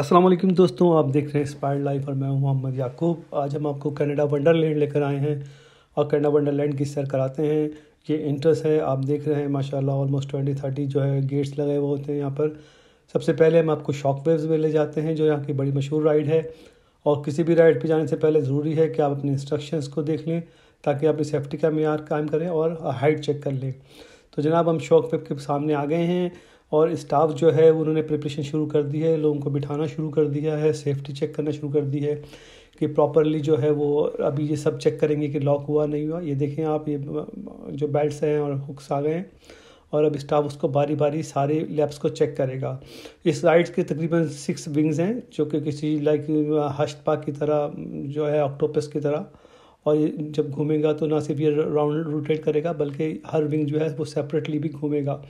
अस्सलाम वालेकुम दोस्तों आप देख रहे हैं इंस्पायर्ड लाइफ और मैं हूं मोहम्मद याकूब आज हम आपको कनाडा वंडरलैंड लेकर आए हैं और कनाडा वंडरलैंड की सैर कराते हैं ये इंटरेस्ट है आप देख रहे हैं माशाल्लाह ऑलमोस्ट ट्वेंटी थर्टी जो है गेट्स लगे हुए होते हैं यहाँ पर सबसे पहले हम आपको शॉक वेव्स में ले जाते हैं जो यहाँ की बड़ी मशहूर राइड है और किसी भी राइड पर जाने से पहले ज़रूरी है कि आप अपने इंस्ट्रक्शंस को देख लें ताकि आप सेफ्टी का मैार कायम करें और हाइट चेक कर लें तो जनाब हम शॉक वेव के सामने आ गए हैं और स्टाफ जो है उन्होंने प्रिपरेशन शुरू कर दी है लोगों को बिठाना शुरू कर दिया है सेफ्टी चेक करना शुरू कर दी है कि प्रॉपरली जो है वो अभी ये सब चेक करेंगे कि लॉक हुआ नहीं हुआ ये देखें आप ये जो बेल्ट्स हैं और हुक्स आ गए हैं और अब स्टाफ उसको बारी बारी सारे लैब्स को चेक करेगा इस राइड्स के तकरीबन सिक्स विंग्स हैं जो कि किसी लाइक हस्ट की तरह जो है ऑक्टोपस की तरह और जब घूमेगा तो ना सिर्फ ये राउंड रोटेट करेगा बल्कि हर विंग जो है वो सेपरेटली भी घूमेगा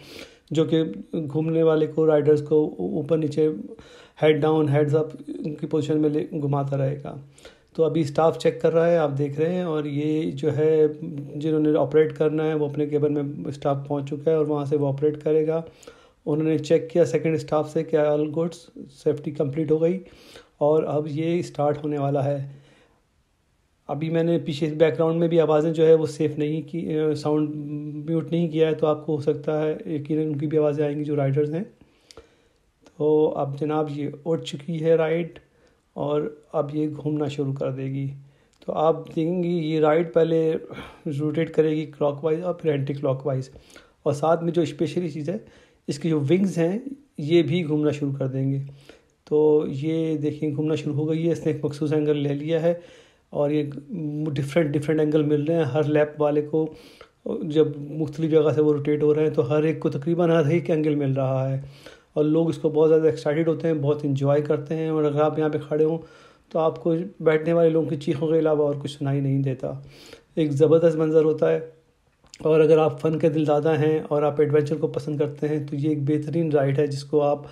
जो कि घूमने वाले को राइडर्स को ऊपर नीचे हेड डाउन हेड्स अप की पोजीशन में ले घुमाता रहेगा तो अभी स्टाफ चेक कर रहा है आप देख रहे हैं और ये जो है जिन्होंने ऑपरेट करना है वो अपने केबन में स्टाफ पहुंच चुका है और वहाँ से वो ऑपरेट करेगा उन्होंने चेक किया सेकंड स्टाफ से क्या ऑल गुड्स सेफ्टी कंप्लीट हो गई और अब ये स्टार्ट होने वाला है अभी मैंने पीछे बैकग्राउंड में भी आवाज़ें जो है वो सेफ़ नहीं की साउंड म्यूट नहीं किया है तो आपको हो सकता है यकीन उनकी भी आवाज़ें आएंगी जो राइडर्स हैं तो अब जनाब ये उठ चुकी है राइड और अब ये घूमना शुरू कर देगी तो आप देखेंगे ये राइड पहले रोटेट करेगी क्लॉक वाइज और फिर एंटी क्लॉक वाइज और साथ में जो स्पेशली चीज़ है इसकी जो विंग्स हैं ये भी घूमना शुरू कर देंगे तो ये देखिए घूमना शुरू हो गई है इसने एक मखसूस एंगल ले लिया है और ये डिफरेंट डिफरेंट एंगल मिल रहे हैं हर लैप वाले को जब मुख्तलि जगह से वो रोटेट हो रहे हैं तो हर एक को तकरीबन हर एक एंगल मिल रहा है और लोग इसको बहुत ज़्यादा एक्साइटेड होते हैं बहुत इन्जॉय करते हैं और अगर आप यहाँ पे खड़े हों तो आपको बैठने वाले लोगों की चीखों के अलावा और कुछ सुनाई नहीं देता एक ज़बरदस्त मंज़र होता है और अगर आप फ़न के दिलदादा हैं और आप एडवेंचर को पसंद करते हैं तो ये एक बेहतरीन राइड है जिसको आप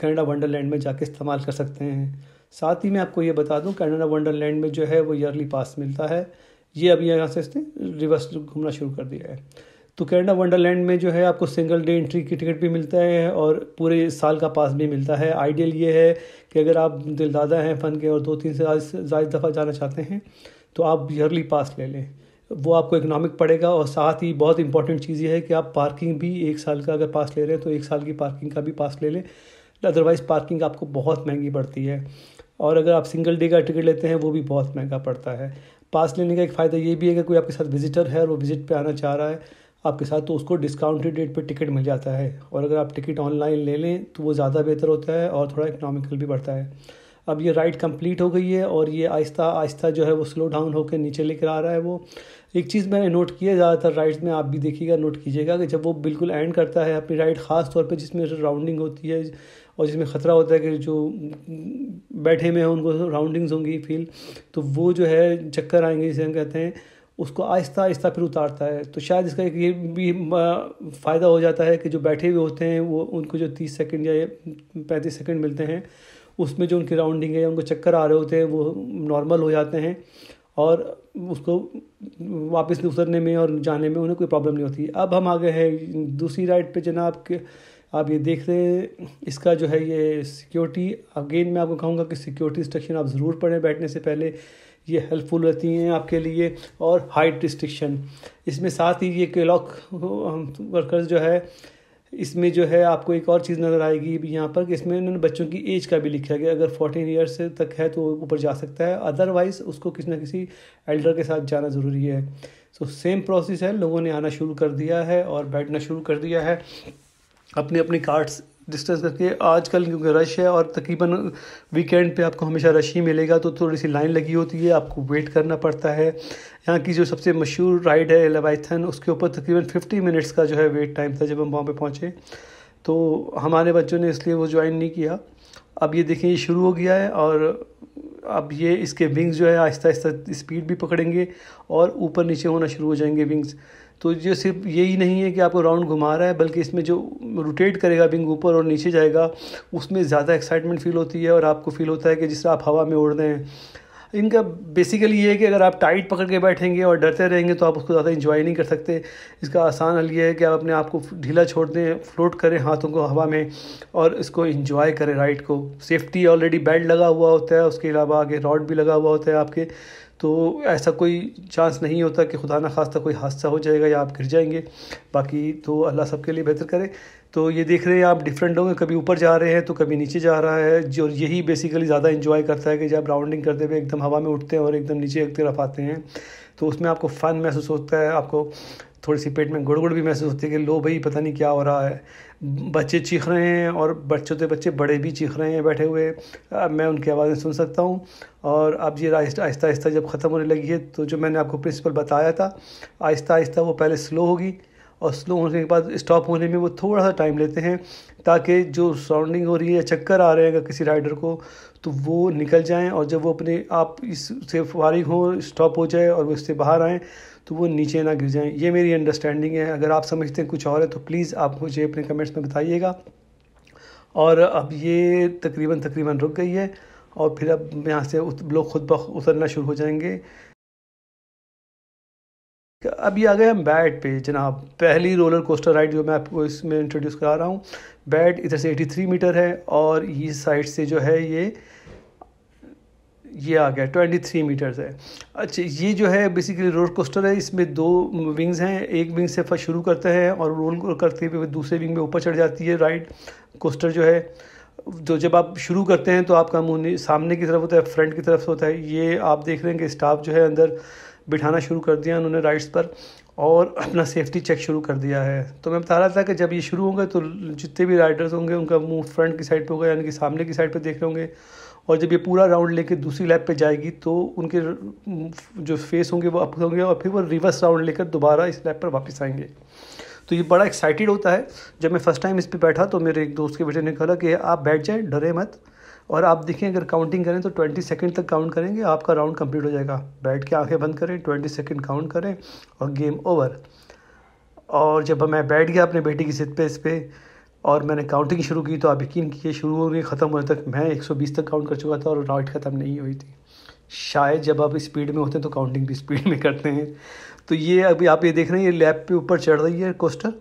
कनाडा वंडरलैंड में जाके इस्तेमाल कर सकते हैं साथ ही मैं आपको ये बता दूँ कैनेडा वंडरलैंड में जो है वो ईयरली पास मिलता है ये अभी यहाँ से इसने रिवर्स घूमना शुरू कर दिया है तो कैनेडा वंडरलैंड में जो है आपको सिंगल डे एंट्री की टिकट भी मिलता है और पूरे साल का पास भी मिलता है आइडियल ये है कि अगर आप दिलदादा हैं फ़न के और दो तीन से ज़्यादा दफ़ा जाना चाहते हैं तो आप ईयरली पास ले लें वो आपको इकनॉमिक पड़ेगा और साथ ही बहुत इंपॉर्टेंट चीज़ ये है कि आप पार्किंग भी एक साल का अगर पास ले रहे हैं तो एक साल की पार्किंग का भी पास ले लें अदरवाइज़ पार्किंग आपको बहुत महंगी पड़ती है और अगर आप सिंगल डे का टिकट लेते हैं वो भी बहुत महंगा पड़ता है पास लेने का एक फ़ायदा ये भी है कि कोई आपके साथ विजिटर है और वो विजिट पे आना चाह रहा है आपके साथ तो उसको डिस्काउंटेड रेट पे टिकट मिल जाता है और अगर आप टिकट ऑनलाइन ले लें तो वो ज़्यादा बेहतर होता है और थोड़ा इकनॉमिकल भी बढ़ता है अब ये राइड कंप्लीट हो गई है और ये आहिस्ता आहिस्ता जो है वो स्लो डाउन होकर नीचे लेकर आ रहा है वो एक चीज़ मैंने नोट किया ज़्यादातर राइड्स में आप भी देखिएगा नोट कीजिएगा कि जब वो बिल्कुल एंड करता है अपनी राइड ख़ास तौर पे जिसमें राउंडिंग होती है और जिसमें ख़तरा होता है कि जो बैठे में हैं उनको राउंडिंग्स होंगी फील तो वो जो है चक्कर आएंगे जिसे हम कहते हैं उसको आहिस्ता आहिस्ता फिर उतारता है तो शायद इसका एक ये भी फ़ायदा हो जाता है कि जो बैठे हुए होते हैं वो उनको जो तीस सेकेंड या पैंतीस सेकेंड मिलते हैं उसमें जो उनकी राउंडिंग है उनको चक्कर आ रहे होते हैं वो नॉर्मल हो जाते हैं और उसको वापस उतरने में और जाने में उन्हें कोई प्रॉब्लम नहीं होती अब हम आ गए हैं दूसरी राइड पे जनाब के आप ये देख रहे हैं इसका जो है ये सिक्योरिटी अगेन मैं आपको कहूँगा कि सिक्योरिटी इंस्ट्रक्शन आप ज़रूर पढ़ें बैठने से पहले ये हेल्पफुल रहती हैं आपके लिए और हाइट रिस्ट्रिक्शन इसमें साथ ही ये क्लॉक वर्कर्स जो है इसमें जो है आपको एक और चीज़ नज़र आएगी यहाँ पर कि इसमें उन्होंने बच्चों की एज का भी लिखा गया अगर फोर्टीन ईयर्स तक है तो ऊपर जा सकता है अदरवाइज़ उसको किसी ना किसी एल्डर के साथ जाना ज़रूरी है सो सेम प्रोसेस है लोगों ने आना शुरू कर दिया है और बैठना शुरू कर दिया है अपने अपने कार्ड्स डिस्टेंस करके आजकल क्योंकि रश है और तकरीबन वीकेंड पे आपको हमेशा रश ही मिलेगा तो थोड़ी सी लाइन लगी होती है आपको वेट करना पड़ता है यहाँ की जो सबसे मशहूर राइड है एलेवाइथन उसके ऊपर तकरीबन फिफ्टी मिनट्स का जो है वेट टाइम था जब हम वहाँ पर पहुँचे तो हमारे बच्चों ने इसलिए वो ज्वाइन नहीं किया अब ये देखें ये शुरू हो गया है और अब ये इसके विंग्स जो है आहिस्ता आहिस्ता स्पीड भी पकड़ेंगे और ऊपर नीचे होना शुरू हो जाएंगे विंग्स तो ये सिर्फ यही नहीं है कि आपको राउंड घुमा रहा है बल्कि इसमें जो रोटेट करेगा विंग ऊपर और नीचे जाएगा उसमें ज़्यादा एक्साइटमेंट फील होती है और आपको फील होता है कि जिस तरह आप हवा में उड़ रहे हैं इनका बेसिकली ये है कि अगर आप टाइट पकड़ के बैठेंगे और डरते रहेंगे तो आप उसको ज़्यादा इन्जॉय नहीं कर सकते इसका आसान हल ये है कि आप अपने आप को ढीला छोड़ दें फ्लोट करें हाथों को हवा में और इसको इन्जॉय करें राइड को सेफ्टी ऑलरेडी बेल्ट लगा हुआ होता है उसके अलावा आगे रॉड भी लगा हुआ होता है आपके तो ऐसा कोई चांस नहीं होता कि खुदा ना खास्ता कोई हादसा हो जाएगा या आप गिर जाएंगे बाकी तो अल्लाह सबके लिए बेहतर करें तो ये देख रहे हैं आप डिफरेंट लोग कभी ऊपर जा रहे हैं तो कभी नीचे जा रहा है जो यही बेसिकली ज़्यादा इन्जॉय करता है कि जब राउंडिंग करते हुए एकदम हवा में उठते हैं और एकदम नीचे एक तरफ आते हैं तो उसमें आपको फ़न महसूस होता है आपको थोड़ी सी पेट में गुड़गुड़ भी महसूस होती है कि लो भाई पता नहीं क्या हो रहा है बच्चे चीख रहे हैं और बच्चों के बच्चे बड़े भी चीख रहे हैं बैठे हुए अब मैं उनकी आवाज़ें सुन सकता हूँ और अब ये आहिस्ता आहिस्ता आहिस्ता जब ख़त्म होने लगी है तो जो मैंने आपको प्रिंसिपल बताया था आहिस्ता आहिस्ता वो पहले स्लो होगी और स्लो होने के बाद स्टॉप होने में वो थोड़ा सा टाइम लेते हैं ताकि जो सराउंडिंग हो रही है चक्कर आ रहे हैं अगर किसी राइडर को तो वो निकल जाएं और जब वो अपने आप इससे फारिग हो स्टॉप हो जाए और वो इससे बाहर आएँ तो वो नीचे ना गिर जाएँ ये मेरी अंडरस्टैंडिंग है अगर आप समझते हैं कुछ और है तो प्लीज़ आप मुझे अपने कमेंट्स में बताइएगा और अब ये तकरीबन तकरीबन रुक गई है और फिर अब यहाँ से लोग खुद ब उतरना शुरू हो जाएंगे अभी आ गए हम बैट पे जनाब पहली रोलर कोस्टर राइड जो मैं आपको इसमें इंट्रोड्यूस करा रहा हूँ बैट इधर से 83 मीटर है और ये साइड से जो है ये ये आ गया 23 मीटर्स है अच्छा ये जो है बेसिकली रोलर कोस्टर है इसमें दो विंग्स हैं एक विंग से फर्स्ट शुरू करते हैं और रोल करते हुए दूसरे विंग में ऊपर चढ़ जाती है राइड कोस्टर जो है जो तो जब आप शुरू करते हैं तो आपका मुँह सामने की तरफ होता है फ्रंट की तरफ होता है ये आप देख रहे हैं कि स्टाफ जो है अंदर बिठाना शुरू कर दिया उन्होंने राइड्स पर और अपना सेफ्टी चेक शुरू कर दिया है तो मैं बता रहा था कि जब ये शुरू होंगे तो जितने भी राइडर्स होंगे उनका मुंह फ्रंट की साइड पे होगा यानी कि सामने की साइड पे देख रहे होंगे और जब ये पूरा राउंड लेके दूसरी लैब पे जाएगी तो उनके जो फेस होंगे वो अप होंगे और फिर वो रिवर्स राउंड लेकर दोबारा इस लैब पर वापस आएंगे तो ये बड़ा एक्साइटेड होता है जब मैं फ़र्स्ट टाइम इस पर बैठा तो मेरे एक दोस्त के बेटे ने कहा कि आप बैठ जाएँ डरे मत और आप देखें अगर काउंटिंग करें तो ट्वेंटी सेकेंड तक काउंट करेंगे आपका राउंड कंप्लीट हो जाएगा बैठ के आंखें बंद करें ट्वेंटी सेकेंड काउंट करें और गेम ओवर और जब मैं बैठ गया अपने बेटे की सिद पे इस पर और मैंने काउंटिंग शुरू की तो आप यकीन किए शुरू होने ख़त्म होने तक मैं 120 तक काउंट कर चुका था और राइट ख़त्म नहीं हुई थी शायद जब आप स्पीड में होते हैं तो काउंटिंग भी स्पीड में करते हैं तो ये अभी आप ये देख रहे हैं ये लैब पे ऊपर चढ़ रही है कोस्टर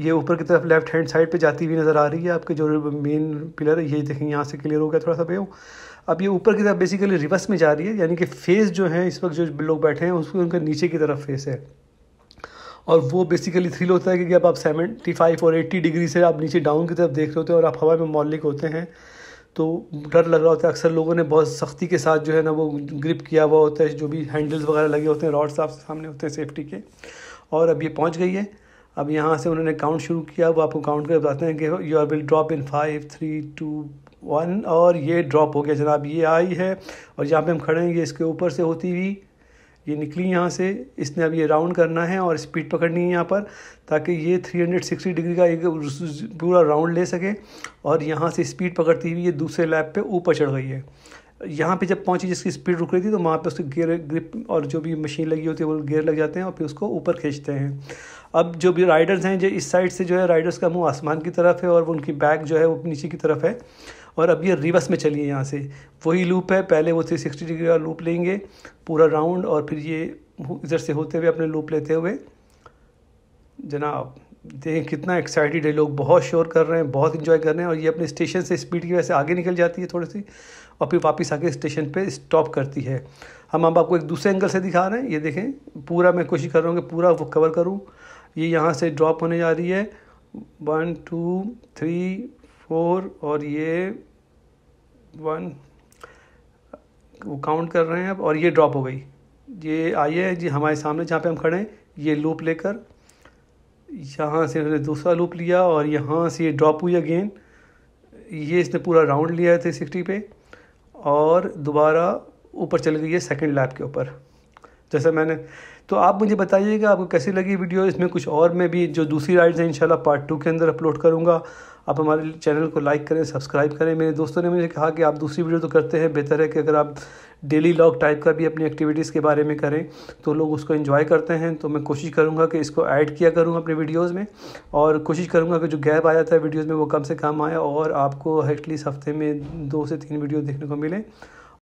ये ऊपर की तरफ लेफ्ट हैंड साइड पे जाती हुई नज़र आ रही है आपके जो मेन पिलर है ये देखें यहाँ से क्लियर हो गया थोड़ा सा पे अब ये ऊपर की तरफ बेसिकली रिवर्स में जा रही है यानी कि फेस जो है इस वक्त जो लोग बैठे हैं उसको उनका नीचे की तरफ फेस है और वो बेसिकली थ्रिल होता है क्योंकि अब आप सेवेंटी फाइव और एट्टी डिग्री से आप नीचे डाउन की तरफ देख रहे होते हैं और आप हवा में मौलिक होते हैं तो डर लग रहा होता है अक्सर लोगों ने बहुत सख्ती के साथ जो है ना वो ग्रिप किया हुआ होता है जो भी हैंडल्स वगैरह लगे होते हैं रॉड्स आपके सामने होते हैं सेफ्टी के और अब ये पहुँच गई है अब यहाँ से उन्होंने काउंट शुरू किया वो आपको काउंट कर बताते हैं कि you are will drop in five three two one और ये ड्रॉप हो गया जनाब ये आई है और जहाँ पे हम खड़े हैं ये इसके ऊपर से होती हुई ये निकली यहाँ से इसने अब ये राउंड करना है और स्पीड पकड़नी है यहाँ पर ताकि ये 360 डिग्री का एक पूरा राउंड ले सके और यहाँ से स्पीड पकड़ती हुई ये दूसरे लैब पे ऊपर चढ़ गई है यहाँ पे जब पहुँची जिसकी स्पीड रुक रही थी तो वहाँ पे उसकी गियर ग्रिप और जो भी मशीन लगी होती है वो गियर लग जाते हैं और फिर उसको ऊपर खींचते हैं अब जो भी राइडर्स हैं जो इस साइड से जो है राइडर्स का मुंह आसमान की तरफ है और वो उनकी बैक जो है वो नीचे की तरफ है और अब ये रिवर्स में चलिए यहाँ से वही लूप है पहले वो थ्री सिक्सटी डिग्री का लूप लेंगे पूरा राउंड और फिर ये इधर से होते हुए अपने लूप लेते हुए जनाब देखें कितना एक्साइटेड है लोग बहुत शोर कर रहे हैं बहुत इन्जॉय कर रहे हैं और ये अपने स्टेशन से स्पीड की वजह से आगे निकल जाती है थोड़ी सी और फिर वापस आके स्टेशन पे स्टॉप करती है हम अब आपको एक दूसरे एंगल से दिखा रहे हैं ये देखें पूरा मैं कोशिश कर रहा हूँ कि पूरा वो कवर करूँ ये यहाँ से ड्रॉप होने जा रही है वन टू थ्री फोर और ये वन वो काउंट कर रहे हैं अब और ये ड्रॉप हो गई ये आई है जी हमारे सामने जहाँ पे हम खड़े हैं ये लूप लेकर यहाँ से इन्होंने दूसरा लूप लिया और यहाँ से ये ड्रॉप हुई अगेन ये इसने पूरा राउंड लिया है थ्री सिक्सटी पे और दोबारा ऊपर चल गई है सेकेंड लैप के ऊपर जैसा मैंने तो आप मुझे बताइएगा आपको कैसी लगी वीडियो इसमें कुछ और मैं भी जो दूसरी राइड्स हैं इंशाल्लाह पार्ट टू के अंदर अपलोड करूँगा आप हमारे चैनल को लाइक करें सब्सक्राइब करें मेरे दोस्तों ने मुझे कहा कि आप दूसरी वीडियो तो करते हैं बेहतर है कि अगर आप डेली लॉग टाइप का भी अपनी एक्टिविटीज़ के बारे में करें तो लोग उसको इन्जॉय करते हैं तो मैं कोशिश करूँगा कि इसको ऐड किया करूँ अपने वीडियोज़ में और कोशिश करूँगा कि जो गैप आ जाता है वीडियोज़ में वो कम से कम आए और आपको एटलीस्ट हफ्ते में दो से तीन वीडियो देखने को मिले